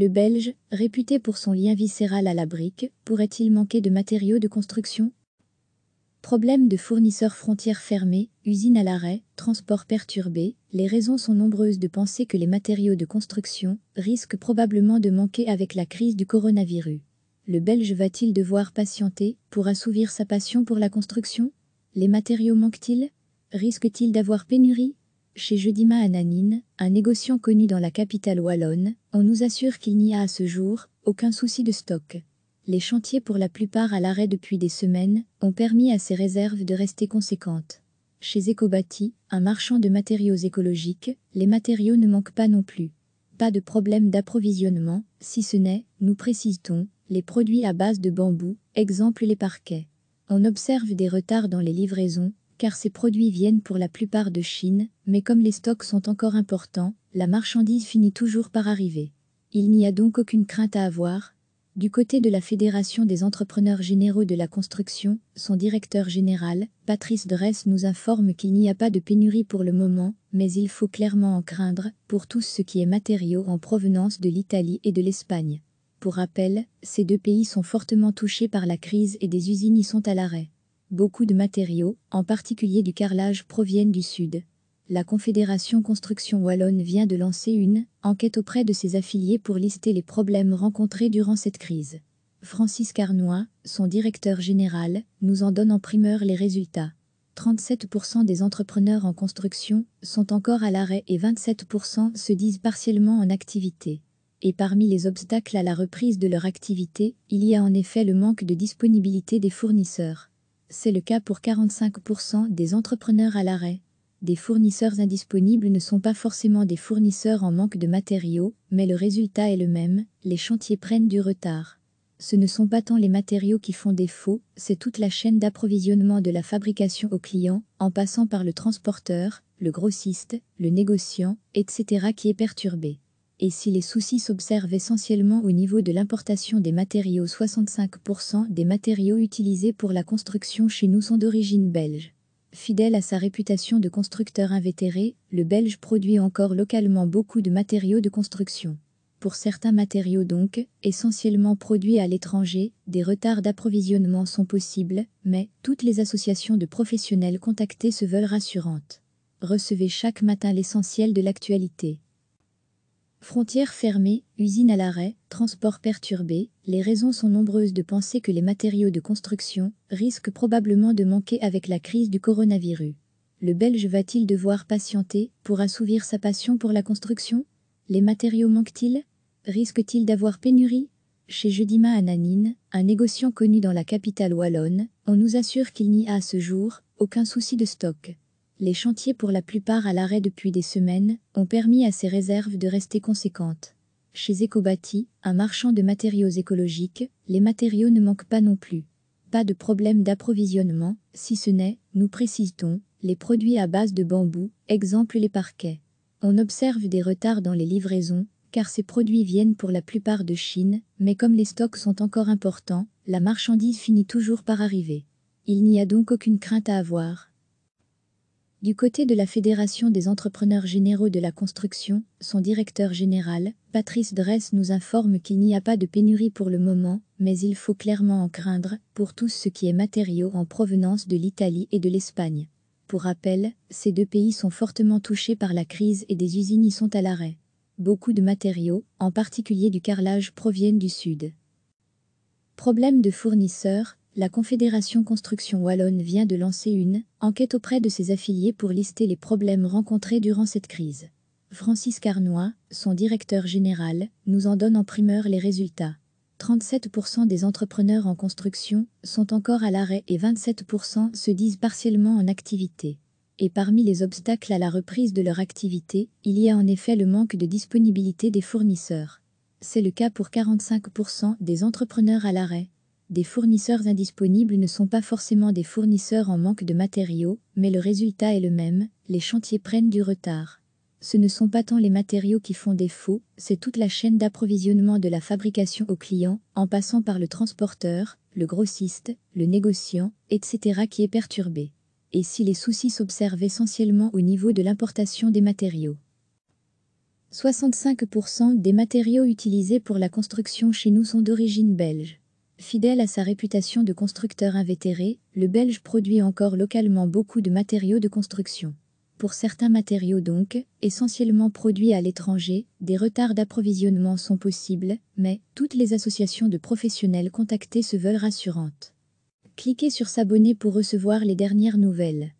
Le Belge, réputé pour son lien viscéral à la brique, pourrait-il manquer de matériaux de construction Problème de fournisseurs frontières fermées, usines à l'arrêt, transports perturbés, les raisons sont nombreuses de penser que les matériaux de construction risquent probablement de manquer avec la crise du coronavirus. Le Belge va-t-il devoir patienter pour assouvir sa passion pour la construction Les matériaux manquent-ils Risque-t-il d'avoir pénurie chez Jeudima Ananine, un négociant connu dans la capitale wallonne, on nous assure qu'il n'y a à ce jour aucun souci de stock. Les chantiers pour la plupart à l'arrêt depuis des semaines ont permis à ces réserves de rester conséquentes. Chez Ecobati, un marchand de matériaux écologiques, les matériaux ne manquent pas non plus. Pas de problème d'approvisionnement, si ce n'est, nous précisons, les produits à base de bambou, exemple les parquets. On observe des retards dans les livraisons, car ces produits viennent pour la plupart de Chine, mais comme les stocks sont encore importants, la marchandise finit toujours par arriver. Il n'y a donc aucune crainte à avoir. Du côté de la Fédération des entrepreneurs généraux de la construction, son directeur général, Patrice Dress, nous informe qu'il n'y a pas de pénurie pour le moment, mais il faut clairement en craindre pour tout ce qui est matériaux en provenance de l'Italie et de l'Espagne. Pour rappel, ces deux pays sont fortement touchés par la crise et des usines y sont à l'arrêt. Beaucoup de matériaux, en particulier du carrelage, proviennent du Sud. La Confédération Construction Wallonne vient de lancer une enquête auprès de ses affiliés pour lister les problèmes rencontrés durant cette crise. Francis Carnois, son directeur général, nous en donne en primeur les résultats. 37% des entrepreneurs en construction sont encore à l'arrêt et 27% se disent partiellement en activité. Et parmi les obstacles à la reprise de leur activité, il y a en effet le manque de disponibilité des fournisseurs. C'est le cas pour 45% des entrepreneurs à l'arrêt. Des fournisseurs indisponibles ne sont pas forcément des fournisseurs en manque de matériaux, mais le résultat est le même, les chantiers prennent du retard ce ne sont pas tant les matériaux qui font défaut, c'est toute la chaîne d'approvisionnement de la fabrication au client, en passant par le transporteur, le grossiste, le négociant, etc. qui est perturbée et si les soucis s'observent essentiellement au niveau de l'importation des matériaux, 65% des matériaux utilisés pour la construction chez nous sont d'origine belge. Fidèle à sa réputation de constructeur invétéré, le Belge produit encore localement beaucoup de matériaux de construction. Pour certains matériaux donc, essentiellement produits à l'étranger, des retards d'approvisionnement sont possibles, mais toutes les associations de professionnels contactés se veulent rassurantes. Recevez chaque matin l'essentiel de l'actualité. Frontières fermées, usines à l'arrêt, transports perturbés, les raisons sont nombreuses de penser que les matériaux de construction risquent probablement de manquer avec la crise du coronavirus. Le Belge va-t-il devoir patienter pour assouvir sa passion pour la construction Les matériaux manquent-ils Risque-t-il d'avoir pénurie Chez Jeudima Ananine, un négociant connu dans la capitale wallonne, on nous assure qu'il n'y a à ce jour aucun souci de stock les chantiers pour la plupart à l'arrêt depuis des semaines ont permis à ces réserves de rester conséquentes. Chez Ecobati, un marchand de matériaux écologiques, les matériaux ne manquent pas non plus. Pas de problème d'approvisionnement, si ce n'est, nous précisons, les produits à base de bambou, exemple les parquets. On observe des retards dans les livraisons, car ces produits viennent pour la plupart de Chine, mais comme les stocks sont encore importants, la marchandise finit toujours par arriver. Il n'y a donc aucune crainte à avoir. Du côté de la Fédération des entrepreneurs généraux de la construction, son directeur général, Patrice Dress, nous informe qu'il n'y a pas de pénurie pour le moment, mais il faut clairement en craindre pour tout ce qui est matériaux en provenance de l'Italie et de l'Espagne. Pour rappel, ces deux pays sont fortement touchés par la crise et des usines y sont à l'arrêt. Beaucoup de matériaux, en particulier du carrelage, proviennent du Sud. Problème de fournisseurs, la Confédération Construction Wallonne vient de lancer une enquête auprès de ses affiliés pour lister les problèmes rencontrés durant cette crise. Francis Carnois, son directeur général, nous en donne en primeur les résultats. 37% des entrepreneurs en construction sont encore à l'arrêt et 27% se disent partiellement en activité. Et parmi les obstacles à la reprise de leur activité, il y a en effet le manque de disponibilité des fournisseurs. C'est le cas pour 45% des entrepreneurs à l'arrêt, des fournisseurs indisponibles ne sont pas forcément des fournisseurs en manque de matériaux, mais le résultat est le même, les chantiers prennent du retard. Ce ne sont pas tant les matériaux qui font défaut, c'est toute la chaîne d'approvisionnement de la fabrication au client, en passant par le transporteur, le grossiste, le négociant, etc. qui est perturbée. Et si les soucis s'observent essentiellement au niveau de l'importation des matériaux. 65% des matériaux utilisés pour la construction chez nous sont d'origine belge. Fidèle à sa réputation de constructeur invétéré, le Belge produit encore localement beaucoup de matériaux de construction. Pour certains matériaux donc, essentiellement produits à l'étranger, des retards d'approvisionnement sont possibles, mais toutes les associations de professionnels contactés se veulent rassurantes. Cliquez sur S'abonner pour recevoir les dernières nouvelles.